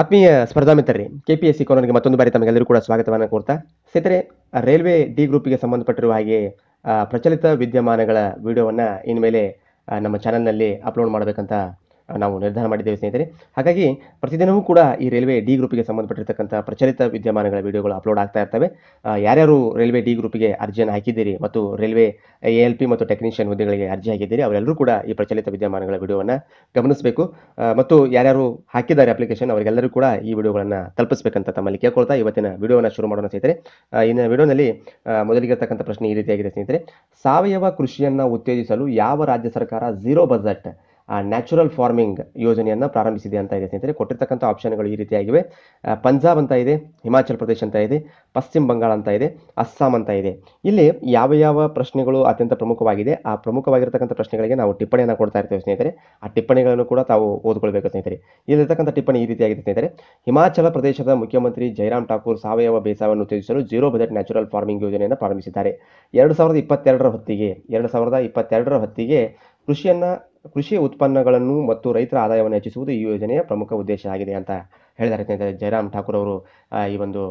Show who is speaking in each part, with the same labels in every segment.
Speaker 1: ಆತ್ಮೀಯ ಸ್ಪರ್ಧಾ P S C ಕೋನರ್ಗೆ ಮತ್ತೊಂದು ಬಾರಿ ತಮಗೆಲ್ಲರೂ ಕೂಡ ಸ್ವಾಗತವನ್ನು ಕೊಡ್ತಾ ಸ್ನೇಹಿತರೆ ರೈಲ್ವೆ ಡಿ ಗ್ರೂಪಿಗೆ ಸಂಬಂಧಪಟ್ಟಿರುವ ಹಾಗೆ ಪ್ರಚಲಿತ ವಿದ್ಯಮಾನಗಳ ವಿಡಿಯೋವನ್ನು ಇನ್ಮೇಲೆ ನಮ್ಮ ಚಾನಲ್ನಲ್ಲಿ ಅಪ್ಲೋಡ್ ಮಾಡಬೇಕಂತ ನಾವು ನಿರ್ಧಾರ ಮಾಡಿದ್ದೇವೆ ಸ್ನೇಹಿತರೆ ಹಾಗಾಗಿ ಪ್ರತಿದಿನವೂ ಕೂಡ ಈ ರೈಲ್ವೆ ಡಿ ಗ್ರೂಪಿಗೆ ಸಂಬಂಧಪಟ್ಟಿರ್ತಕ್ಕಂಥ ಪ್ರಚಲಿತ ವಿದ್ಯಮಾನಗಳ ವಿಡಿಯೋಗಳು ಅಪ್ಲೋಡ್ ಆಗ್ತಾ ಇರ್ತವೆ ಯಾರ್ಯಾರು ರೈಲ್ವೆ ಡಿ ಗ್ರೂಪಿಗೆ ಅರ್ಜಿಯನ್ನು ಹಾಕಿದ್ದೀರಿ ಮತ್ತು ರೈಲ್ವೆ ಎ ಎಲ್ ಪಿ ಮತ್ತು ಟೆಕ್ನಿಷಿಯನ್ ಹುದ್ದೆಗಳಿಗೆ ಅರ್ಜಿ ಹಾಕಿದ್ದೀರಿ ಅವರೆಲ್ಲರೂ ಕೂಡ ಈ ಪ್ರಚಲಿತ ವಿದ್ಯಮಾನಗಳ ವಿಡಿಯೋವನ್ನು ಗಮನಿಸಬೇಕು ಮತ್ತು ಯಾರ್ಯಾರು ಹಾಕಿದ್ದಾರೆ ಅಪ್ಲಿಕೇಶನ್ ಅವರಿಗೆಲ್ಲರೂ ಕೂಡ ಈ ವಿಡಿಯೋಗಳನ್ನು ತಲುಪಿಸಬೇಕಂತ ತಮ್ಮಲ್ಲಿ ಕೇಳ್ಕೊಳ್ತಾ ಇವತ್ತಿನ ವಿಡಿಯೋವನ್ನು ಶುರು ಮಾಡೋಣ ಸ್ನೇಹಿತರೆ ಇನ್ನು ವಿಡಿಯೋನಲ್ಲಿ ಮೊದಲಿಗಿರ್ತಕ್ಕಂಥ ಪ್ರಶ್ನೆ ಈ ರೀತಿಯಾಗಿದೆ ಸ್ನೇಹಿತರೆ ಸಾವಯವ ಕೃಷಿಯನ್ನು ಉತ್ತೇಜಿಸಲು ಯಾವ ರಾಜ್ಯ ಸರ್ಕಾರ ಝೀರೋ ಬಜೆಟ್ ಆ ನ್ಯಾಚುರಲ್ ಫಾರ್ಮಿಂಗ್ ಯೋಜನೆಯನ್ನು ಪ್ರಾರಂಭಿಸಿದೆ ಅಂತ ಇದೆ ಸ್ನೇಹಿತರೆ ಕೊಟ್ಟಿರ್ತಕ್ಕಂಥ ಆಪ್ಷನ್ಗಳು ಈ ರೀತಿಯಾಗಿವೆ ಪಂಜಾಬ್ ಅಂತ ಇದೆ ಹಿಮಾಚಲ ಪ್ರದೇಶ ಅಂತ ಇದೆ ಪಶ್ಚಿಮ ಬಂಗಾಳ ಅಂತ ಇದೆ ಅಸ್ಸಾಂ ಅಂತ ಇದೆ ಇಲ್ಲಿ ಯಾವ ಯಾವ ಪ್ರಶ್ನೆಗಳು ಅತ್ಯಂತ ಪ್ರಮುಖವಾಗಿದೆ ಆ ಪ್ರಮುಖವಾಗಿರ್ತಕ್ಕಂಥ ಪ್ರಶ್ನೆಗಳಿಗೆ ನಾವು ಟಿಪ್ಪಣಿಯನ್ನು ಕೊಡ್ತಾ ಇರ್ತೇವೆ ಸ್ನೇಹಿತರೆ ಆ ಟಿಪ್ಪಣಿಗಳನ್ನು ಕೂಡ ತಾವು ಓದ್ಕೊಳ್ಬೇಕು ಸ್ನೇಹಿತರೆ ಇಲ್ಲಿರ್ತಕ್ಕಂಥ ಟಿಪ್ಪಣಿ ಈ ರೀತಿಯಾಗಿದೆ ಸ್ನೇಹಿತರೆ ಹಿಮಾಚಲ ಪ್ರದೇಶದ ಮುಖ್ಯಮಂತ್ರಿ ಜೈರಾಮ್ ಠಾಕೂರ್ ಸಾವಯವ ಬೇಸಾಯವನ್ನು ಉತ್ತೇಜಿಸಲು ಜೀರೋ ಬಜೆಟ್ ನ್ಯಾಚುರಲ್ ಫಾರ್ಮಿಂಗ್ ಯೋಜನೆಯನ್ನು ಪ್ರಾರಂಭಿಸಿದ್ದಾರೆ ಎರಡು ಸಾವಿರದ ಇಪ್ಪತ್ತೆರಡರ ಹೊತ್ತಿಗೆ ಎರಡು ಸಾವಿರದ ಇಪ್ಪತ್ತೆರಡರ ಹೊತ್ತಿಗೆ ಕೃಷಿಯನ್ನು ಕೃಷಿ ಉತ್ಪನ್ನಗಳನ್ನು ಮತ್ತು ರೈತರ ಆದಾಯವನ್ನು ಹೆಚ್ಚಿಸುವುದು ಈ ಯೋಜನೆಯ ಪ್ರಮುಖ ಉದ್ದೇಶ ಆಗಿದೆ ಅಂತ ಹೇಳಿದ್ದಾರೆ ಜಯರಾಮ್ ಠಾಕೂರ್ ಅವರು ಈ ಒಂದು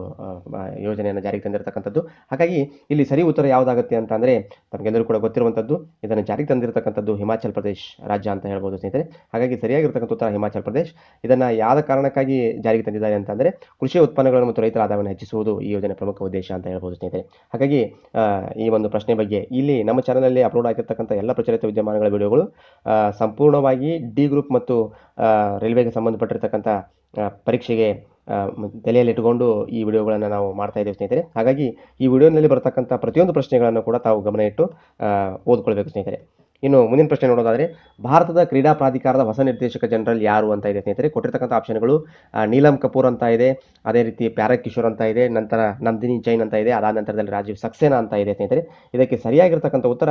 Speaker 1: ಯೋಜನೆಯನ್ನು ಜಾರಿಗೆ ತಂದಿರತಕ್ಕಂಥದ್ದು ಹಾಗಾಗಿ ಇಲ್ಲಿ ಸರಿ ಉತ್ತರ ಯಾವುದಾಗುತ್ತೆ ಅಂತ ಅಂದರೆ ತಮಗೆಲ್ಲರೂ ಕೂಡ ಗೊತ್ತಿರುವಂಥದ್ದು ಇದನ್ನು ಜಾರಿಗೆ ತಂದಿರತಕ್ಕಂಥದ್ದು ಹಿಮಾಚಲ್ ಪ್ರದೇಶ ರಾಜ್ಯ ಅಂತ ಹೇಳ್ಬೋದು ಸ್ನೇಹಿತರೆ ಹಾಗಾಗಿ ಸರಿಯಾಗಿರ್ತಕ್ಕಂಥ ಉತ್ತರ ಹಿಮಾಚಲ ಪ್ರದೇಶ ಇದನ್ನು ಯಾವ ಕಾರಣಕ್ಕಾಗಿ ಜಾರಿಗೆ ತಂದಿದ್ದಾರೆ ಅಂತ ಅಂದರೆ ಕೃಷಿ ಉತ್ಪನ್ನಗಳನ್ನು ಮತ್ತು ರೈತರ ಆದಾಯವನ್ನು ಹೆಚ್ಚಿಸುವುದು ಈ ಯೋಜನೆ ಪ್ರಮುಖ ಉದ್ದೇಶ ಅಂತ ಹೇಳ್ಬೋದು ಸ್ನೇಹಿತರೆ ಹಾಗಾಗಿ ಈ ಒಂದು ಪ್ರಶ್ನೆ ಬಗ್ಗೆ ಇಲ್ಲಿ ನಮ್ಮ ಚಾನಲಲ್ಲಿ ಅಪ್ಲೋಡ್ ಆಗಿರ್ತಕ್ಕಂಥ ಎಲ್ಲ ಪ್ರಚಲಿತ ವಿದ್ಯಮಾನಗಳ ವಿಡಿಯೋಗಳು ಸಂಪೂರ್ಣವಾಗಿ ಡಿ ಗ್ರೂಪ್ ಮತ್ತು ರೈಲ್ವೆಗೆ ಸಂಬಂಧಪಟ್ಟಿರ್ತಕ್ಕಂಥ ಪರೀಕ್ಷೆಗೆ ತಲೆಯಲ್ಲಿಟ್ಟುಕೊಂಡು ಈ ವಿಡಿಯೋಗಳನ್ನು ನಾವು ಮಾಡ್ತಾ ಇದ್ದೇವೆ ಸ್ನೇಹಿತರೆ ಹಾಗಾಗಿ ಈ ವಿಡಿಯೋನಲ್ಲಿ ಬರತಕ್ಕಂಥ ಪ್ರತಿಯೊಂದು ಪ್ರಶ್ನೆಗಳನ್ನು ಕೂಡ ತಾವು ಗಮನ ಇಟ್ಟು ಓದ್ಕೊಳ್ಬೇಕು ಸ್ನೇಹಿತರೆ ಇನ್ನು ಮುಂದಿನ ಪ್ರಶ್ನೆ ನೋಡೋದಾದರೆ ಭಾರತದ ಕ್ರೀಡಾ ಪ್ರಾಧಿಕಾರದ ಹೊಸ ನಿರ್ದೇಶಕ ಜನರಲ್ ಯಾರು ಅಂತ ಇದೆ ಸ್ನೇಹಿತರೆ ಕೊಟ್ಟಿರ್ತಕ್ಕಂಥ ಆಪ್ಷನ್ಗಳು ನೀಲಂ ಕಪೂರ್ ಅಂತ ಇದೆ ಅದೇ ರೀತಿ ಪ್ಯಾರಕ್ ಕಿಶೋರ್ ಅಂತ ಇದೆ ನಂತರ ನಂದಿನಿ ಜೈನ್ ಅಂತ ಇದೆ ಅದಾದ ನಂತರದಲ್ಲಿ ರಾಜೀವ್ ಸಕ್ಸೇನಾ ಅಂತ ಇದೆ ಸ್ನೇಹಿತರೆ ಇದಕ್ಕೆ ಸರಿಯಾಗಿರ್ತಕ್ಕಂಥ ಉತ್ತರ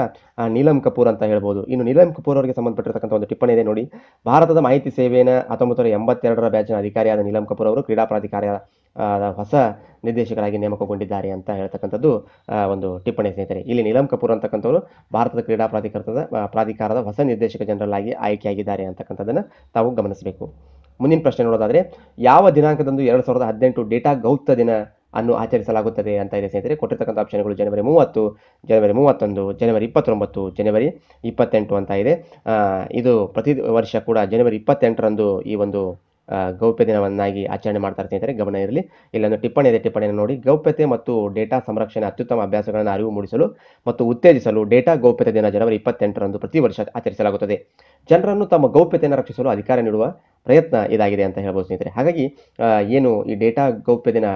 Speaker 1: ನೀಲಂ ಕಪೂರ್ ಅಂತ ಹೇಳ್ಬೋದು ಇನ್ನು ನೀಲಂ ಕಪೂರ್ ಅವರಿಗೆ ಸಂಬಂಧಪಟ್ಟಿರತಕ್ಕಂಥ ಒಂದು ಟಿಪ್ಪಣಿ ಇದೆ ನೋಡಿ ಭಾರತದ ಮಾಹಿತಿ ಸೇವೆಯನ್ನು ಹತ್ತೊಂಬತ್ತು ನೂರ ಎಂಬತ್ತೆರಡರ ಬ್ಯಾಚಿನ ಅಧಿಕಾರಿಯಾದ ನೀಲಂ ಕಪೂರ್ ಅವರು ಕ್ರೀಡಾ ಪ್ರಾಧಿಕಾರ ಹೊಸ ನಿರ್ದೇಶಕರಾಗಿ ನೇಮಕಗೊಂಡಿದ್ದಾರೆ ಅಂತ ಹೇಳ್ತಕ್ಕಂಥದ್ದು ಒಂದು ಟಿಪ್ಪಣಿ ಸ್ನೇಹಿತರೆ ಇಲ್ಲಿ ನೀಲಂ ಕಪೂರ್ ಅಂತಕ್ಕಂಥವರು ಭಾರತದ ಕ್ರೀಡಾ ಪ್ರಾಧಿಕಾರದ ಪ್ರಾಧಿಕಾರದ ಹೊಸ ನಿರ್ದೇಶಕ ಜನರಲ್ ಆಗಿ ಆಯ್ಕೆಯಾಗಿದ್ದಾರೆ ಅಂತಕ್ಕಂಥದ್ದನ್ನು ತಾವು ಗಮನಿಸಬೇಕು ಮುಂದಿನ ಪ್ರಶ್ನೆ ನೋಡೋದಾದರೆ ಯಾವ ದಿನಾಂಕದಂದು ಎರಡು ಸಾವಿರದ ಹದಿನೆಂಟು ಡೇಟಾ ಗೌಪ್ತ ದಿನ ಅನ್ನು ಆಚರಿಸಲಾಗುತ್ತದೆ ಅಂತ ಇದೆ ಸ್ನೇಹಿತರೆ ಕೊಟ್ಟಿರ್ತಕ್ಕಂಥ ಆಪ್ಷನ್ಗಳು ಜನವರಿ ಮೂವತ್ತು ಜನವರಿ ಮೂವತ್ತೊಂದು ಜನವರಿ ಇಪ್ಪತ್ತೊಂಬತ್ತು ಜನವರಿ ಇಪ್ಪತ್ತೆಂಟು ಅಂತ ಇದೆ ಇದು ಪ್ರತಿ ವರ್ಷ ಕೂಡ ಜನವರಿ ಇಪ್ಪತ್ತೆಂಟರಂದು ಈ ಒಂದು ಗೌಪ್ಯ ದಿನವನ್ನಾಗಿ ಆಚರಣೆ ಮಾಡ್ತಾ ಇರ್ತೀನಿ ಅಂತಾರೆ ಗಮನ ಇರಲಿ ಇಲ್ಲೊಂದು ಟಿಪ್ಪಣಿ ಇದೆ ಟಿಪ್ಪಣಿಯನ್ನು ನೋಡಿ ಗೌಪ್ಯತೆ ಮತ್ತು ಡೇಟಾ ಸಂರಕ್ಷಣೆ ಅತ್ಯುತ್ತಮ ಅಭ್ಯಾಸಗಳನ್ನು ಅರಿವು ಮೂಡಿಸಲು ಮತ್ತು ಉತ್ತೇಜಿಸಲು ಡೇಟಾ ಗೌಪ್ಯತೆ ದಿನ ಜನವರಿ ಇಪ್ಪತ್ತೆಂಟರಂದು ಪ್ರತಿ ವರ್ಷ ಆಚರಿಸಲಾಗುತ್ತದೆ ಜನರನ್ನು ತಮ್ಮ ಗೌಪ್ಯತೆಯನ್ನು ರಕ್ಷಿಸಲು ಅಧಿಕಾರ ನೀಡುವ ಪ್ರಯತ್ನ ಇದಾಗಿದೆ ಅಂತ ಹೇಳ್ಬೋದು ಸ್ನೇಹಿತರೆ ಹಾಗಾಗಿ ಏನು ಈ ಡೇಟಾ ಗೌಪ್ಯ ದಿನ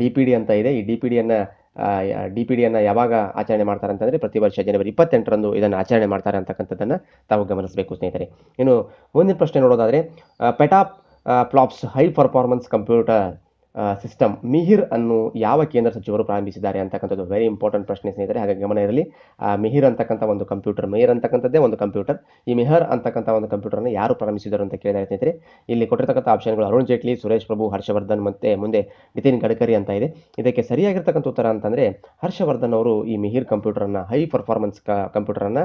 Speaker 1: ಡಿ ಪಿ ಡಿ ಅಂತ ಇದೆ ಈ ಡಿ ಪಿ ಡಿಯನ್ನು ಡಿ ಪಿ ಡಿಯನ್ನು ಯಾವಾಗ ಆಚರಣೆ ಮಾಡ್ತಾರೆ ಅಂತಂದರೆ ಪ್ರತಿ ವರ್ಷ ಜನವರಿ ಇಪ್ಪತ್ತೆಂಟರಂದು ಇದನ್ನು ಆಚರಣೆ ಮಾಡ್ತಾರೆ ಅಂತಕ್ಕಂಥದ್ದನ್ನು ತಾವು ಗಮನಿಸಬೇಕು ಸ್ನೇಹಿತರೆ ಇನ್ನು ಮುಂದಿನ ಪ್ರಶ್ನೆ ನೋಡೋದಾದರೆ petaflops high performance computer system Mihir ಅನ್ನು ಯಾವ ಕೇಂದ್ರ ಸಚಿವರು ಪ್ರಾರಂಭಿಸಿದ್ದಾರೆ ಅಂತಕ್ಕಂಥದ್ದು ವೆರಿ ಇಂಪಾರ್ಟೆಂಟ್ ಪ್ರಶ್ನೆ ಸ್ನೇಹಿತರೆ ಹಾಗಾಗಿ ಗಮನ ಇರಲಿ ಮಿಹಿರ್ ಅಂತಕ್ಕಂಥ ಒಂದು ಕಂಪ್ಯೂಟರ್ ಮಿಹಿರ್ ಅಂತಕ್ಕಂಥದ್ದೇ ಒಂದು ಕಂಪ್ಯೂಟರ್ ಈ ಮಿಹರ್ ಅಂತಕ್ಕಂಥ ಒಂದು ಕಂಪ್ಯೂಟರ್ನ ಯಾರು ಪ್ರಾರಂಭಿಸಿದರು ಅಂತ ಕೇಳಿದಾರೆ ಸ್ನೇಹಿತರೆ ಇಲ್ಲಿ ಕೊಟ್ಟಿರ್ತಕ್ಕಂಥ ಆಪ್ಷನ್ಗಳು ಅರುಣ್ ಜೇಟ್ಲಿ ಸುರೇಶ್ ಪ್ರಭು ಹರ್ಷವರ್ಧನ್ ಮತ್ತು ಮುಂದೆ ನಿತಿನ್ ಗಡ್ಕರಿ ಅಂತ ಇದೆ ಇದಕ್ಕೆ ಸರಿಯಾಗಿರ್ತಕ್ಕಂಥ ಉತ್ತರ ಅಂತಂದರೆ ಹರ್ಷವರ್ಧನ್ ಅವರು ಈ ಮಿಹಿರ್ ಕಂಪ್ಯೂಟರನ್ನು ಹೈ ಪರ್ಫಾರ್ಮೆನ್ಸ್ ಕಂಪ್ಯೂಟರನ್ನು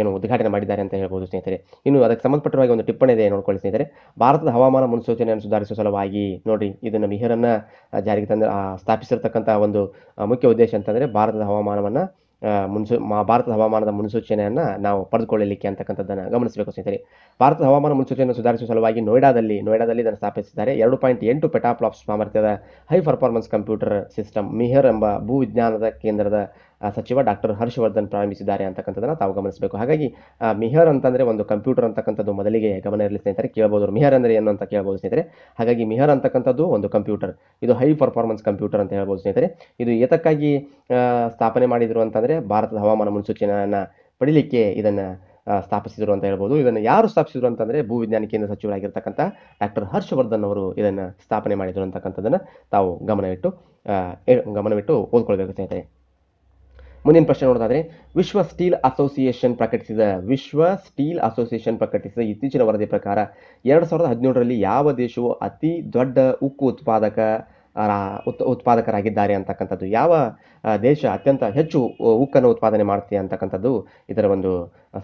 Speaker 1: ಏನು ಉದ್ಘಾಟನೆ ಮಾಡಿದ್ದಾರೆ ಅಂತ ಹೇಳ್ಬೋದು ಸ್ನೇಹಿತರೆ ಇನ್ನು ಅದಕ್ಕೆ ಸಂಬಂಧಪಟ್ಟವಾಗಿ ಒಂದು ಟಿಪ್ಪಣಿ ಇದೆ ನೋಡ್ಕೊಳ್ಳಿ ಸ್ನೇಹಿತರೆ ಭಾರತದ ಹವಾಮಾನ ಮುನ್ಸೂಚನೆಯನ್ನು ಸುಧಾರಿಸುವ ಸಲುವಾಗಿ ನೋಡಿ ಇದನ್ನು ಮಿಹರನ್ನು ಜಾರಿಗೆ ತಂದ ಸ್ಥಾಪಿಸಿರ್ತಕ್ಕಂಥ ಒಂದು ಮುಖ್ಯ ಉದ್ದೇಶ ಅಂತಂದರೆ ಭಾರತದ ಹವಾಮಾನವನ್ನು ಮುನ್ಸೂ ಭಾರತದ ಹವಾಮಾನದ ಮುನ್ಸೂಚನೆಯನ್ನು ನಾವು ಪಡೆದುಕೊಳ್ಳಲಿಕ್ಕೆ ಅಂತಕ್ಕಂಥದ್ದನ್ನು ಗಮನಿಸಬೇಕು ಸ್ನೇಹಿತರೆ ಭಾರತದ ಹವಾಮಾನ ಮುನ್ಸೂಚನೆಯನ್ನು ಸುಧಾರಿಸುವ ಸಲುವಾಗಿ ನೋಯ್ಡಾದಲ್ಲಿ ನೋಯ್ಡಾದಲ್ಲಿ ಇದನ್ನು ಸ್ಥಾಪಿಸಿದ್ದಾರೆ ಎರಡು ಪಾಯಿಂಟ್ ಎಂಟು ಪೆಟಾಪ್ಲಾಪ್ ಸಾಮರ್ಥ್ಯದ high performance computer system Mihir ಎಂಬ ಭೂ ವಿಜ್ಞಾನದ ಕೇಂದ್ರದ ಸಚಿವ ಡಾಕ್ಟರ್ ಹರ್ಷವರ್ಧನ್ ಪ್ರಾರಂಭಿಸಿದ್ದಾರೆ ಅಂತಕ್ಕಂಥದ್ದನ್ನು ತಾವು ಗಮನಿಸಬೇಕು ಹಾಗಾಗಿ ಮಿಹರ್ ಅಂತಂದರೆ ಒಂದು ಕಂಪ್ಯೂಟರ್ ಅಂತಕ್ಕಂಥದ್ದು ಮೊದಲಿಗೆ ಗಮನ ಇರಲಿ ಸ್ನೇಹಿತರೆ ಕೇಳಬಹುದು ಮಿಹರ್ ಅಂದರೆ ಏನು ಅಂತ ಕೇಳಬಹುದು ಸ್ನೇಹಿತರೆ ಹಾಗಾಗಿ ಮಿಹರ್ ಅಂತಕ್ಕಂಥದ್ದು ಒಂದು ಕಂಪ್ಯೂಟರ್ ಇದು ಹೈ ಪರ್ಫಾರ್ಮೆನ್ಸ್ ಕಂಪ್ಯೂಟರ್ ಅಂತ ಹೇಳ್ಬೋದು ಸ್ನೇಹಿತರೆ ಇದು ಏತಕ್ಕಾಗಿ ಸ್ಥಾಪನೆ ಮಾಡಿದರು ಅಂತಂದರೆ ಭಾರತದ ಹವಾಮಾನ ಮುನ್ಸೂಚನೆಯನ್ನು ಪಡಿಲಿಕ್ಕೆ ಇದನ್ನು ಸ್ಥಾಪಿಸಿದರು ಅಂತ ಹೇಳ್ಬೋದು ಇದನ್ನು ಯಾರು ಸ್ಥಾಪಿಸಿದರು ಅಂತಂದರೆ ವಿಜ್ಞಾನ ಕೇಂದ್ರ ಸಚಿವರಾಗಿರ್ತಕ್ಕಂಥ ಡಾಕ್ಟರ್ ಹರ್ಷವರ್ಧನ್ ಅವರು ಇದನ್ನು ಸ್ಥಾಪನೆ ಮಾಡಿದರು ಅಂತಕ್ಕಂಥದ್ದನ್ನು ತಾವು ಗಮನವಿಟ್ಟು ಗಮನವಿಟ್ಟು ಓದ್ಕೊಳ್ಬೇಕು ಸ್ನೇಹಿತರೆ ಮುಂದಿನ ಪ್ರಶ್ನೆ ನೋಡೋದಾದ್ರೆ ವಿಶ್ವ ಸ್ಟೀಲ್ ಅಸೋಸಿಯೇಷನ್ ಪ್ರಕಟಿಸಿದ ವಿಶ್ವ ಸ್ಟೀಲ್ ಅಸೋಸಿಯೇಷನ್ ಪ್ರಕಟಿಸಿದ ಇತ್ತೀಚಿನ ವರದಿ ಪ್ರಕಾರ ಎರಡು ಸಾವಿರದ ಹದಿನೇಳರಲ್ಲಿ ಯಾವ ದೇಶವು ಅತಿ ದೊಡ್ಡ ಉಕ್ಕು ಉತ್ಪಾದಕ ಉತ್ಪಾದಕರಾಗಿದ್ದಾರೆ ಅಂತಕ್ಕಂಥದ್ದು ಯಾವ ದೇಶ ಅತ್ಯಂತ ಹೆಚ್ಚು ಉಕ್ಕನ್ನು ಉತ್ಪಾದನೆ ಮಾಡುತ್ತೆ ಅಂತಕ್ಕಂಥದ್ದು ಇದರ ಒಂದು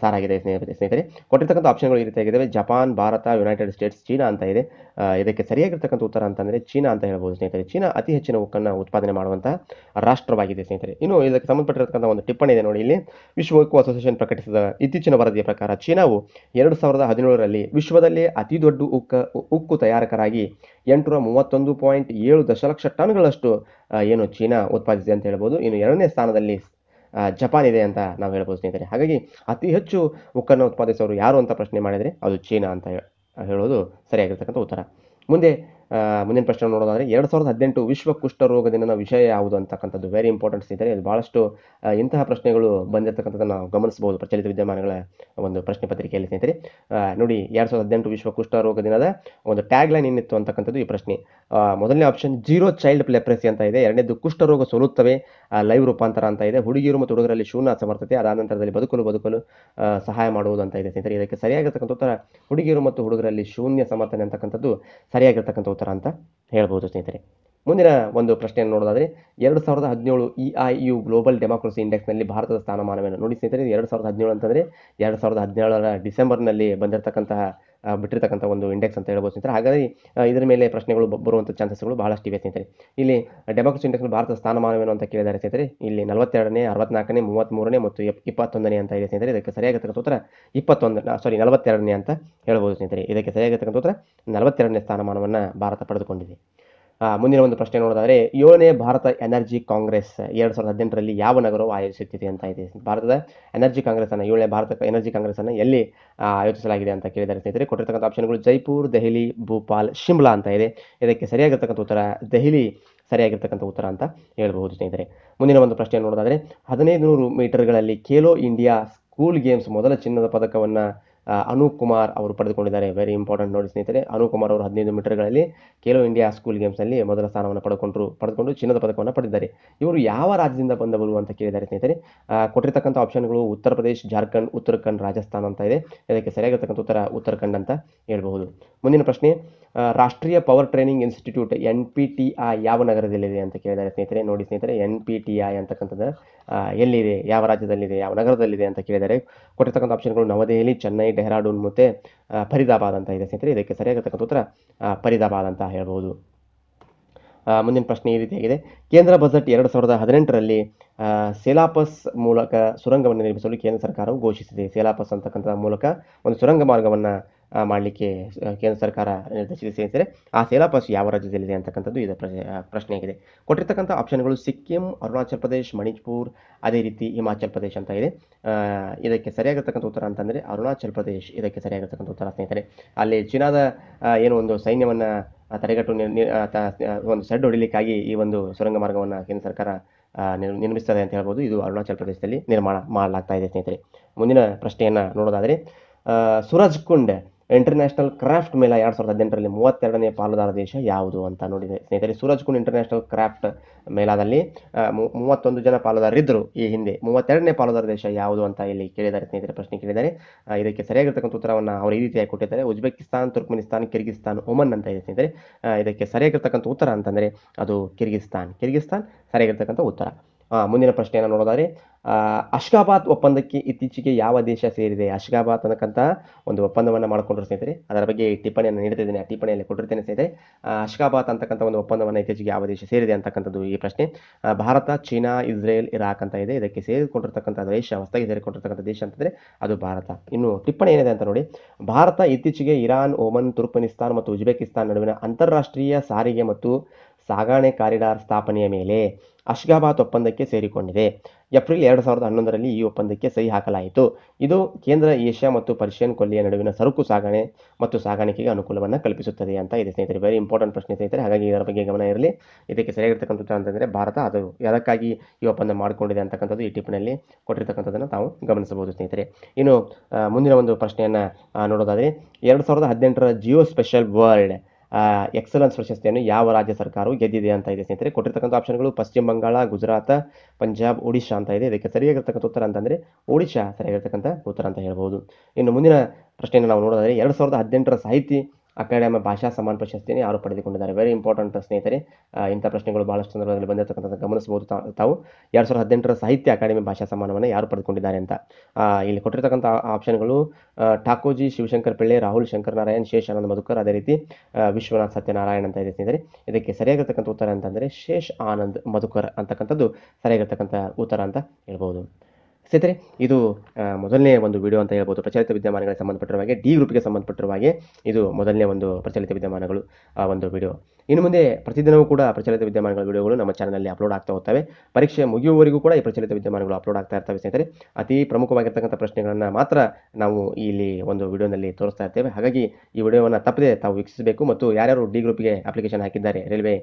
Speaker 1: ಸಾರಾಗಿದೆ ಸ್ನೇಹಿತರೆ ಸ್ನೇಹಿತರೆ ಕೊಟ್ಟಿರ್ತಕ್ಕಂಥ ಆಪ್ಷನ್ಗಳು ಈ ರೀತಿಯಾಗಿದ್ದಾವೆ Japan Bharat United States China ಅಂತ ಇದೆ ಇದಕ್ಕೆ ಸರಿಯಾಗಿರ್ತಕ್ಕಂಥ ಉತ್ತರ ಅಂತಂದರೆ ಚೀನಾ ಅಂತ ಹೇಳ್ಬೋದು ಸ್ನೇಹಿತರೆ ಚೀನಾ ಅತಿ ಹೆಚ್ಚಿನ ಉಕ್ಕನ್ನು ಉತ್ಪಾದನೆ ಮಾಡುವಂಥ ರಾಷ್ಟ್ರವಾಗಿದೆ ಸ್ನೇಹಿತರೆ ಇನ್ನು ಇದಕ್ಕೆ ಸಂಬಂಧಪಟ್ಟಿರತಕ್ಕಂಥ ಒಂದು ಟಿಪ್ಪಣಿ ಇದೆ ನೋಡಿ ಇಲ್ಲಿ ವಿಶ್ವ ಉಕ್ಕು ಅಸೋಸಿಯೇಷನ್ ಪ್ರಕಟಿಸಿದ ಇತ್ತೀಚಿನ ವರದಿಯ ಪ್ರಕಾರ ಚೀನಾವು ಎರಡು ಸಾವಿರದ ಹದಿನೇಳರಲ್ಲಿ ವಿಶ್ವದಲ್ಲೇ ಅತಿ ದೊಡ್ಡ ಉಕ್ಕ ಉಕ್ಕು ತಯಾರಕರಾಗಿ ಎಂಟುನೂರ ಮೂವತ್ತೊಂದು ಪಾಯಿಂಟ್ ಏಳು ದಶಲಕ್ಷ ಟನ್ಗಳಷ್ಟು ಏನು ಚೀನಾ ಉತ್ಪಾದಿಸಿದೆ ಅಂತ ಹೇಳ್ಬೋದು ಇನ್ನು ಎರಡನೇ ಸ್ಥಾನದಲ್ಲಿ ಜಪಾನ್ ಇದೆ ಅಂತ ನಾವು ಹೇಳ್ಬೋದು ಸ್ನೇಹಿತರೆ ಹಾಗಾಗಿ ಅತಿ ಹೆಚ್ಚು ಉಕ್ಕನ್ನು ಉತ್ಪಾದಿಸೋರು ಯಾರು ಅಂತ ಪ್ರಶ್ನೆ ಮಾಡಿದರೆ ಅದು ಚೀನಾ ಅಂತ ಹೇಳೋದು ಸರಿಯಾಗಿರ್ತಕ್ಕಂಥ ಉತ್ತರ ಮುಂದೆ ಮುಂದಿನ ಪ್ರಶ್ನೆ ನೋಡೋದಾದರೆ ಎರಡು ಸಾವಿರದ ಹದಿನೆಂಟು ವಿಶ್ವ ಕುಷ್ಠರೋಗ ದಿನನ ವಿಷಯ ಯಾವುದು ಅಂತಕ್ಕಂಥದ್ದು ವೆರಿ ಇಂಪಾರ್ಟೆಂಟ್ ಸ್ನೇಹಿತರೆ ಇದು ಭಾಳಷ್ಟು ಇಂತಹ ಪ್ರಶ್ನೆಗಳು ಬಂದಿರತಕ್ಕಂಥದ್ದು ನಾವು ಗಮನಿಸಬಹುದು ಪ್ರಚಲಿತ ವಿದ್ಯಮಾನಗಳ ಒಂದು ಪ್ರಶ್ನೆ ಪತ್ರಿಕೆಯಲ್ಲಿ ಸ್ನೇಹಿತರೆ ನೋಡಿ ಎರಡು ಸಾವಿರದ ಹದಿನೆಂಟು ವಿಶ್ವ ಕುಷ್ಠರೋಗ ದಿನದ ಒಂದು ಟ್ಯಾಗ್ ಲೈನ್ ಏನಿತ್ತು ಅಂತಕ್ಕಂಥದ್ದು ಈ ಪ್ರಶ್ನೆ ಮೊದಲನೇ ಆಪ್ಷನ್ ಜೀರೋ ಚೈಲ್ಡ್ ಲೆಪ್ರೆಸಿ ಅಂತ ಇದೆ ಎರಡನೇದು ಕುಷ್ಠರೋಗ ಸೋಲುತ್ತವೆ ಲೈವ್ ರೂಪಾಂತರ ಅಂತ ಇದೆ ಹುಡುಗಿಯರು ಮತ್ತು ಹುಡುಗರಲ್ಲಿ ಶೂನ್ಯ ಸಮರ್ಥತೆ ಅದಾದ ನಂತರದಲ್ಲಿ ಬದುಕಲು ಬದುಕಲು ಸಹಾಯ ಮಾಡುವುದು ಅಂತ ಇದೆ ಸ್ನೇಹಿತರೆ ಇದಕ್ಕೆ ಸರಿಯಾಗಿರ್ತಕ್ಕಂಥ ಉತ್ತರ ಹುಡುಗಿಯರು ಮತ್ತು ಹುಡುಗರಲ್ಲಿ ಶೂನ್ಯ ಸಮರ್ಥನೆ ಅಂತಕ್ಕಂಥದ್ದು ಸರಿಯಾಗಿರ್ತಕ್ಕಂಥ ತರ ಅಂತ ಹೇಳ್ಬೋದು ಸ್ನೇಹಿತರೆ ಮುಂದಿನ ಒಂದು ಪ್ರಶ್ನೆಯನ್ನು ನೋಡೋದಾದರೆ ಎರಡು ಸಾವಿರದ ಹದಿನೇಳು E I U global democracy ಇಂಡೆಕ್ಸ್ನಲ್ಲಿ ಭಾರತದ ಸ್ಥಾನಮಾನವನ್ನು ನೋಡಿ ಸ್ನೇಹಿತರೆ ಎರಡು ಸಾವಿರದ ಹದಿನೇಳು ಅಂತಂದರೆ ಎರಡು ಸಾವಿರದ ಹದಿನೇಳರ ಡಿಸೆಂಬರ್ನಲ್ಲಿ ಬಂದಿರತಕ್ಕಂತಹ ಬಿಟ್ಟಿರ್ತಕ್ಕಂಥ ಒಂದು ಇಂಡೆಕ್ಸ್ ಅಂತ ಹೇಳ್ಬೋದು ಸ್ನೇಹಿತರೆ ಹಾಗಾಗಿ ಇದರ ಮೇಲೆ ಪ್ರಶ್ನೆಗಳು ಬರುವಂಥ ಚಾನ್ಸಸ್ಗಳು ಇವೆ ಸ್ನೇಹಿತರೆ ಇಲ್ಲಿ ಡೆಮಾಕ್ರಸಿ ಇಂಡೆಕ್ಸ್ ಭಾರತದ ಸ್ಥಾನಮಾನವೇನು ಅಂತ ಕೇಳಿದ್ದಾರೆ ಸ್ನೇಹಿತರೆ ಇಲ್ಲಿ ನಲವತ್ತೆರಡನೇ ಅರವತ್ನಾಲ್ಕನೇ ಮೂವತ್ತ್ಮೂರನೇ ಮತ್ತು ಇಪ್ಪತ್ತೊಂದನೇ ಅಂತ ಇದೆ ಸ್ನೇಹಿತರೆ ಇದಕ್ಕೆ ಸರಿಯಾಗಿರ್ತಕ್ಕಂಥ ಉತ್ತರ ಇಪ್ಪತ್ತೊಂದು ಸಾರಿ ನಲವತ್ತೆರಡನೇ ಅಂತ ಹೇಳ್ಬೋದು ಸ್ನೇಹಿತರೆ ಇದಕ್ಕೆ ಸರಿಯಾಗತಕ್ಕಂಥ ಉತ್ತರ ನಲವತ್ತೆರಡನೇ ಸ್ಥಾನಮಾನವನ್ನು ಭಾರತ ಪಡೆದುಕೊಂಡಿದೆ ಮುಂದಿನ ಒಂದು ಪ್ರಶ್ನೆ ನೋಡೋದಾದ್ರೆ ಏಳನೇ ಭಾರತ ಎನರ್ಜಿ ಕಾಂಗ್ರೆಸ್ ಎರಡು ಸಾವಿರದ ಹದಿನೆಂಟರಲ್ಲಿ ಯಾವ ನಗರವು ಆಯೋಜಿಸುತ್ತಿದೆ ಅಂತ ಇದೆ ಭಾರತದ ಎನರ್ಜಿ ಕಾಂಗ್ರೆಸ್ ಅನ್ನು ಏಳನೇ ಭಾರತ ಎನರ್ಜಿ ಕಾಂಗ್ರೆಸ್ ಅನ್ನು ಎಲ್ಲಿ ಆಯೋಜಿಸಲಾಗಿದೆ ಅಂತ ಕೇಳಿದ್ದಾರೆ ಸ್ನೇಹಿತರೆ ಕೊಟ್ಟಿರ್ತಕ್ಕಂಥ ಆಪ್ಷನ್ಗಳು ಜೈಪುರ್ ದೆಹಲಿ ಭೂಪಾಲ್ ಶಿಮ್ಲಾ ಅಂತ ಇದೆ ಇದಕ್ಕೆ ಸರಿಯಾಗಿರ್ತಕ್ಕಂಥ ಉತ್ತರ ದೆಹಲಿ ಸರಿಯಾಗಿರ್ತಕ್ಕಂಥ ಉತ್ತರ ಅಂತ ಹೇಳಬಹುದು ಸ್ನೇಹಿತರೆ ಮುಂದಿನ ಒಂದು ಪ್ರಶ್ನೆ ನೋಡೋದಾದ್ರೆ ಹದಿನೈದು ನೂರು ಮೀಟರ್ಗಳಲ್ಲಿ ಖೇಲೋ ಇಂಡಿಯಾ ಸ್ಕೂಲ್ ಗೇಮ್ಸ್ ಮೊದಲ ಚಿನ್ನದ ಪದಕವನ್ನು ಅನೂಪ್ ಕುಮಾರ್ ಅವರು ಪಡೆದುಕೊಂಡಿದ್ದಾರೆ ವೆರಿ ಇಂಪಾರ್ಟೆಂಟ್ ನೋಡಿ ಸ್ನೇಹಿತರೆ ಅನೂಪ್ ಕುಮಾರ್ ಅವರು ಹದಿನೈದು ಮೀಟರ್ಗಳಲ್ಲಿ ಖೇಲೋ ಇಂಡಿಯಾ ಸ್ಕೂಲ್ ಗೇಮ್ಸ್ನಲ್ಲಿ ಮೊದಲ ಸ್ಥಾನವನ್ನು ಪಡೆದುಕೊಂಡರು ಪಡೆದುಕೊಂಡು ಚಿನ್ನದ ಪದಕವನ್ನು ಪಡೆದಿದ್ದಾರೆ ಇವರು ಯಾವ ರಾಜ್ಯದಿಂದ ಬಂದವರು ಅಂತ ಕೇಳಿದ್ದಾರೆ ಸ್ನೇಹಿತರೆ ಕೊಟ್ಟಿರ್ತಕ್ಕಂಥ ಆಪ್ಷನ್ಗಳು ಉತ್ತರ ಪ್ರದೇಶ್ ಜಾರ್ಖಂಡ್ ಉತ್ತರಾಖಂಡ್ ರಾಜಸ್ಥಾನ ಅಂತ ಇದೆ ಇದಕ್ಕೆ ಸರಿಯಾಗಿರ್ತಕ್ಕಂಥ ಉತ್ತರ ಉತ್ತರಾಖಂಡ್ ಅಂತ ಹೇಳಬಹುದು ಮುಂದಿನ ಪ್ರಶ್ನೆ ರಾಷ್ಟ್ರೀಯ power training institute N P T ಆ ಯಾವ ನಗರದಲ್ಲಿದೆ ಅಂತ ಕೇಳಿದ್ದಾರೆ ಸ್ನೇಹಿತರೆ ನೋಡಿ ಸ್ನೇಹಿತರೆ ಎನ್ ಪಿ ಟಿ ಐ ಅಂತಕ್ಕಂಥದ್ದು ಎಲ್ಲಿದೆ ಯಾವ ರಾಜ್ಯದಲ್ಲಿದೆ ಯಾವ ನಗರದಲ್ಲಿದೆ ಅಂತ ಕೇಳಿದ್ದಾರೆ ಕೊಟ್ಟಿರ್ತಕ್ಕಂಥ ಆಪ್ಷನ್ಗಳು ನವದೆಹಲಿ ಚೆನ್ನೈ ಡೆಹ್ರಾಡೂನ್ ಮತ್ತೆ ಫರೀದಾಬಾದ್ ಅಂತ ಇದೆ ಸ್ನೇಹಿತರೆ ಇದಕ್ಕೆ ಸರಿಯಾಗಿರ್ತಕ್ಕಂಥ ಉತ್ತರ ಫರೀದಾಬಾದ್ ಅಂತ ಹೇಳ್ಬೋದು ಮುಂದಿನ ಪ್ರಶ್ನೆ ಈ ರೀತಿಯಾಗಿದೆ ಕೇಂದ್ರ ಬಜೆಟ್ ಎರಡು ಸಾವಿರದ ಹದಿನೆಂಟರಲ್ಲಿ ಸೇಲಾಪಸ್ ಮೂಲಕ ಸುರಂಗವನ್ನು ನಿರ್ಮಿಸಲು ಕೇಂದ್ರ ಸರ್ಕಾರವು ಘೋಷಿಸಿದೆ ಸೇಲಾಪಸ್ ಅಂತಕ್ಕಂಥ ಮೂಲಕ ಒಂದು ಸುರಂಗ ಮಾರ್ಗವನ್ನು ಮಾಡಲಿಕ್ಕೆ ಕೇಂದ್ರ ಸರ್ಕಾರ ನಿರ್ದೇಶಿಸಿದೆ ಸೇರಿಸಿದರೆ ಆ ಸೇಲಾಪಾಸ್ ಯಾವ ರಾಜ್ಯದಲ್ಲಿದೆ ಅಂತಕ್ಕಂಥದ್ದು ಇದು ಪ್ರಶ್ನೆಯಾಗಿದೆ ಕೊಟ್ಟಿರ್ತಕ್ಕಂಥ ಆಪ್ಷನ್ಗಳು ಸಿಕ್ಕಿಂ ಅರುಣಾಚಲ್ ಪ್ರದೇಶ್ ಮಣಿಪುರ್ ಅದೇ ರೀತಿ ಹಿಮಾಚಲ್ ಪ್ರದೇಶ್ ಅಂತ ಇದೆ ಇದಕ್ಕೆ ಸರಿಯಾಗಿರ್ತಕ್ಕಂಥ ಉತ್ತರ ಅಂತಂದರೆ ಅರುಣಾಚಲ ಪ್ರದೇಶ್ ಇದಕ್ಕೆ ಸರಿಯಾಗಿರ್ತಕ್ಕಂಥ ಉತ್ತರ ಸ್ನೇಹಿತರೆ ಅಲ್ಲಿ ಚೀನಾದ ಏನು ಒಂದು ಸೈನ್ಯವನ್ನು ತಡೆಗಟ್ಟು ಒಂದು ಸೆಡ್ ಹೊಡಿಲಿಕ್ಕಾಗಿ ಈ ಒಂದು ಸುರಂಗ ಮಾರ್ಗವನ್ನು ಕೇಂದ್ರ ಸರ್ಕಾರ ನಿರ್ಮಿಸ್ತದೆ ಅಂತ ಹೇಳ್ಬೋದು ಇದು ಅರುಣಾಚಲ ಪ್ರದೇಶದಲ್ಲಿ ನಿರ್ಮಾಣ ಮಾಡಲಾಗ್ತಾ ಇದೆ ಸ್ನೇಹಿತರೆ ಮುಂದಿನ ಪ್ರಶ್ನೆಯನ್ನು ನೋಡೋದಾದರೆ ಸುರಜ್ ಕುಂಡ್ ಇಂಟರ್ನ್ಯಾಷನಲ್ ಕ್ರಾಫ್ಟ್ ಮೇಳ ಎರಡು ಸಾವಿರದ ಹದಿನೆಂಟರಲ್ಲಿ ಮೂವತ್ತೆರಡನೇ ಪಾಲುದಾರ ದೇಶ ಯಾವುದು ಅಂತ ನೋಡಿದೆ ಸ್ನೇಹಿತರೆ ಸೂರಜ್ಕುಂಡ್ ಇಂಟರ್ನ್ಯಾಷನಲ್ ಕ್ರಾಫ್ಟ್ ಮೇಳದಲ್ಲಿ ಮೂವತ್ತೊಂದು ಜನ ಪಾಲುದಾರರಿದ್ದರು ಈ ಹಿಂದೆ ಮೂವತ್ತೆರಡನೇ ಪಾಲುದಾರ ದೇಶ ಯಾವುದು ಅಂತ ಇಲ್ಲಿ ಕೇಳಿದ್ದಾರೆ ಸ್ನೇಹಿತರೆ ಪ್ರಶ್ನೆ ಕೇಳಿದ್ದಾರೆ ಇದಕ್ಕೆ ಸರಿಯಾಗಿರ್ತಕ್ಕಂಥ ಉತ್ತರವನ್ನು ಅವರು ಈ ರೀತಿಯಾಗಿ ಕೊಟ್ಟಿದ್ದಾರೆ ಉಜ್ಬೇಕಿಸ್ತಾನ್ ತುರ್ಕ್ಮನಿಸ್ತಾನ್ ಕಿರ್ಗಿಸ್ತಾನ್ ಒಮನ್ ಅಂತ ಇದೆ ಸ್ನೇಹಿತರೆ ಇದಕ್ಕೆ ಸರಿಯಾಗಿರ್ತಕ್ಕಂಥ ಉತ್ತರ ಅಂತಂದರೆ ಅದು ಕಿರ್ಗಿಸ್ತಾನ್ ಕಿರ್ಗಿಸ್ತಾನ್ ಸರಿಯಾಗಿರ್ತಕ್ಕಂಥ ಉತ್ತರ ಮುಂದಿನ ಪ್ರಶ್ನೆಯನ್ನು ನೋಡೋದಾದ್ರೆ ಅಶ್ಕಾಬಾದ್ ಒಪ್ಪಂದಕ್ಕೆ ಇತ್ತೀಚೆಗೆ ಯಾವ ದೇಶ ಸೇರಿದೆ ಅಶ್ಕಾಬಾದ್ ಅನ್ನಕ್ಕಂಥ ಒಂದು ಒಪ್ಪಂದವನ್ನು ಮಾಡಿಕೊಂಡ್ರು ಸ್ನೇಹಿತರೆ ಅದರ ಬಗ್ಗೆ ಟಿಪ್ಪಣಿಯನ್ನು ನೀಡುತ್ತಿದ್ದೇನೆ ಆ ಟಿಪ್ಪಣಿಯಲ್ಲಿ ಕೊಟ್ಟಿರ್ತೇನೆ ಸ್ನೇಹಿತರೆ ಅಶ್ಕಾಬಾದ್ ಅಂತಕ್ಕಂಥ ಒಂದು ಒಪ್ಪಂದವನ್ನು ಇತ್ತೀಚೆಗೆ ಯಾವ ದೇಶ ಸೇರಿದೆ ಅಂತಕ್ಕಂಥದ್ದು ಈ ಪ್ರಶ್ನೆ ಭಾರತ ಚೀನಾ ಇಸ್ರೇಲ್ ಇರಾಕ್ ಅಂತ ಇದೆ ಇದಕ್ಕೆ ಸೇರಿಕೊಂಡಿರ್ತಕ್ಕಂಥ ದೇಶ ಹೊಸದಾಗಿ ಸೇರಿಕೊಂಡಿರ್ತಕ್ಕಂಥ ದೇಶ ಅಂತಂದರೆ ಅದು ಭಾರತ ಇನ್ನು ಟಿಪ್ಪಣಿ ಏನಿದೆ ಅಂತ ನೋಡಿ ಭಾರತ ಇತ್ತೀಚೆಗೆ ಇರಾನ್ ಓಮನ್ ತುರ್ಕನಿಸ್ತಾನ್ ಮತ್ತು ಉಜ್ಬೇಕಿಸ್ತಾನ್ ನಡುವಿನ ಅಂತಾರಾಷ್ಟ್ರೀಯ ಸಾರಿಗೆ ಮತ್ತು ಸಾಗಣೆ ಕಾರಿಡಾರ್ ಸ್ಥಾಪನೆಯ ಮೇಲೆ ಅಶ್ಗಾಬಾದ್ ಒಪ್ಪಂದಕ್ಕೆ ಸೇರಿಕೊಂಡಿದೆ ಏಪ್ರಿಲ್ ಎರಡು ಸಾವಿರದ ಹನ್ನೊಂದರಲ್ಲಿ ಈ ಒಪ್ಪಂದಕ್ಕೆ ಸಹಿ ಹಾಕಲಾಯಿತು ಇದು ಕೇಂದ್ರ ಏಷ್ಯಾ ಮತ್ತು ಪರ್ಷಿಯನ್ ಕೊಲ್ಲಿಯ ನಡುವಿನ ಸರಕು ಸಾಗಣೆ ಮತ್ತು ಸಾಗಾಣಿಕೆಗೆ ಅನುಕೂಲವನ್ನು ಕಲ್ಪಿಸುತ್ತದೆ ಅಂತ ಇದೆ ಸ್ನೇಹಿತರೆ ವೆರಿ ಇಂಪಾರ್ಟೆಂಟ್ ಪ್ರಶ್ನೆ ಸ್ನೇಹಿತರೆ ಹಾಗಾಗಿ ಇದರ ಬಗ್ಗೆ ಗಮನ ಇರಲಿ ಇದಕ್ಕೆ ಸರಿಯಾಗಿರ್ತಕ್ಕಂಥದ್ದು ಅಂತಂದರೆ ಭಾರತ ಅದು ಅದಕ್ಕಾಗಿ ಈ ಒಪ್ಪಂದ ಮಾಡಿಕೊಂಡಿದೆ ಅಂತಕ್ಕಂಥದ್ದು ಈ ಟಿಪ್ಪಿನಲ್ಲಿ ಕೊಟ್ಟಿರ್ತಕ್ಕಂಥದ್ದನ್ನು ತಾವು ಗಮನಿಸಬಹುದು ಸ್ನೇಹಿತರೆ ಇನ್ನು ಮುಂದಿನ ಒಂದು ಪ್ರಶ್ನೆಯನ್ನು ನೋಡೋದಾದರೆ ಎರಡು ಸಾವಿರದ ಹದಿನೆಂಟರ ಜಿಯೋ ಸ್ಪೆಷಲ್ ವರ್ಲ್ಡ್ ಎಕ್ಸಲೆನ್ಸ್ ಪ್ರಶಸ್ತಿಯನ್ನು ಯಾವ ರಾಜ್ಯ ಸರ್ಕಾರವು ಗೆದ್ದಿದೆ ಅಂತ ಇದೆ ಸ್ನೇಹಿತರೆ ಕೊಟ್ಟಿರ್ತಕ್ಕಂಥ ಆಪ್ಷನ್ಗಳು ಪಶ್ಚಿಮ ಬಂಗಾಳ ಗುಜರಾತ್ ಪಂಜಾಬ್ ಒಡಿಶಾ ಅಂತ ಇದೆ ಇದಕ್ಕೆ ಸರಿಯಾಗಿರ್ತಕ್ಕಂಥ ಉತ್ತರ ಅಂತಂದರೆ ಒಡಿಶಾ ಸರಿಯಾಗಿರ್ತಕ್ಕಂಥ ಉತ್ತರ ಅಂತ ಹೇಳ್ಬೋದು ಇನ್ನು ಮುಂದಿನ ಪ್ರಶ್ನೆಯನ್ನು ನಾವು ನೋಡೋದಾದರೆ ಎರಡು ಸಾವಿರದ ಹದಿನೆಂಟರ ಸಾಹಿತಿ ಅಕಾಡೆಮಿ ಭಾಷಾ ಸಮಾನ ಪ್ರಶಸ್ತಿಯನ್ನು ಯಾರು ಪಡೆದುಕೊಂಡಿದ್ದಾರೆ ವೆರಿ ಇಂಪಾರ್ಟೆಂಟ್ ಸ್ನೇಹಿತರೆ ಇಂಥ ಪ್ರಶ್ನೆಗಳು ಬಹಳಷ್ಟು ಸಂದರ್ಭದಲ್ಲಿ ಬಂದಿರತಕ್ಕಂಥ ಗಮನಿಸಬಹುದು ತಾವು ಎರಡು ಸಾವಿರದ ಹದಿನೆಂಟರ ಸಾಹಿತ್ಯ ಅಕಾಡೆಮಿ ಭಾಷಾ ಸಮ್ಮಾನವನ್ನು ಯಾರು ಪಡೆದುಕೊಂಡಿದ್ದಾರೆ ಅಂತ ಇಲ್ಲಿ ಕೊಟ್ಟಿರತಕ್ಕಂಥ ಆಪ್ಷನ್ಗಳು ಠಾಕೋಜಿ ಶಿವಶಂಕರ್ ಪಿಳ್ಳೆ ರಾಹುಲ್ ಶಂಕರ್ ನಾರಾಯಣ್ ಶೇಷಾನಂದ ಮಧುಕರ್ ಅದೇ ರೀತಿ ವಿಶ್ವನಾಥ್ ಸತ್ಯನಾರಾಯಣ್ ಅಂತ ಇದೆ ಸ್ನೇಹಿತರೆ ಇದಕ್ಕೆ ಸರಿಯಾಗಿರ್ತಕ್ಕಂಥ ಉತ್ತರ ಅಂತಂದರೆ ಶೇಷ್ ಆನಂದ್ ಮಧುಕರ್ ಅಂತಕ್ಕಂಥದ್ದು ಸರಿಯಾಗಿರ್ತಕ್ಕಂಥ ಉತ್ತರ ಅಂತ ಹೇಳ್ಬೋದು ಸ್ನೇಹಿತರೆ ಇದು ಮೊದಲನೇ ಒಂದು ವಿಡಿಯೋ ಅಂತ ಹೇಳ್ಬೋದು ಪ್ರಚಲಿತ ವಿದ್ಯಮಾನಗಳಿಗೆ ಹಾಗೆ ಡಿ ಗ್ರೂಪ್ಗೆ ಹಾಗೆ ಇದು ಮೊದಲನೇ ಒಂದು ಪ್ರಚಲಿತ ವಿದ್ಯಮಾನಗಳು ಆ ಒಂದು ವಿಡಿಯೋ ಇನ್ನು ಮುಂದೆ ಪ್ರತಿದಿನವೂ ಕೂಡ ಪ್ರಚಲಿತ ವಿದ್ಯಮಾನಗಳ ವಿಡಿಯೋಗಳು ನಮ್ಮ ಚಾನಲಲ್ಲಿ ಅಪ್ಲೋಡ್ ಆಗ್ತಾ ಹೋಗ್ತವೆ ಪರೀಕ್ಷೆ ಮುಗಿಯುವವರೆಗೂ ಕೂಡ ಈ ಪ್ರಚಲಿತ ವಿದ್ಯಮಾನಗಳು ಅಪ್ಲೋಡ್ ಆಗ್ತಾ ಇರ್ತವೆ ಸ್ನೇಹಿತರೆ ಅತಿ ಪ್ರಮುಖವಾಗಿರ್ತಕ್ಕಂಥ ಪ್ರಶ್ನೆಗಳನ್ನು ಮಾತ್ರ ನಾವು ಇಲ್ಲಿ ಒಂದು ವಿಡಿಯೋನಲ್ಲಿ ತೋರಿಸ್ತಾ ಇರ್ತೇವೆ ಹಾಗಾಗಿ ಈ ವಿಡಿಯೋವನ್ನು ತಪ್ಪದೆ ತಾವು ವೀಕ್ಷಿಸಬೇಕು ಮತ್ತು ಯಾರ್ಯಾರು ಡಿ ಗ್ರೂಪ್ಗೆ ಅಪ್ಲಿಕೇಶನ್ ಹಾಕಿದ್ದಾರೆ ರೈಲ್ವೆ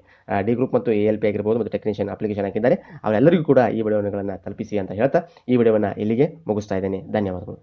Speaker 1: ಡಿ ಗ್ರೂಪ್ ಮತ್ತು ಎ ಎಲ್ ಪಿ ಆಗಿರ್ಬೋದು ಮತ್ತು ಟೆಕ್ನಿಷಿಯನ್ ಅಪ್ಲಿಕೇಶನ್ ಹಾಕಿದ್ದಾರೆ ಅವರೆಲ್ಲರಿಗೂ ಕೂಡ ಈ ವಿಡಿಯೋಗಳನ್ನು ತಲುಪಿಸಿ ಅಂತ ಹೇಳ್ತಾ ಈ ವಿಡಿಯೋ ವಿಡಿಯೋವನ್ನು ಇಲ್ಲಿಗೆ ಮುಗಿಸ್ತಾ ಇದ್ದೇನೆ ಧನ್ಯವಾದಗಳು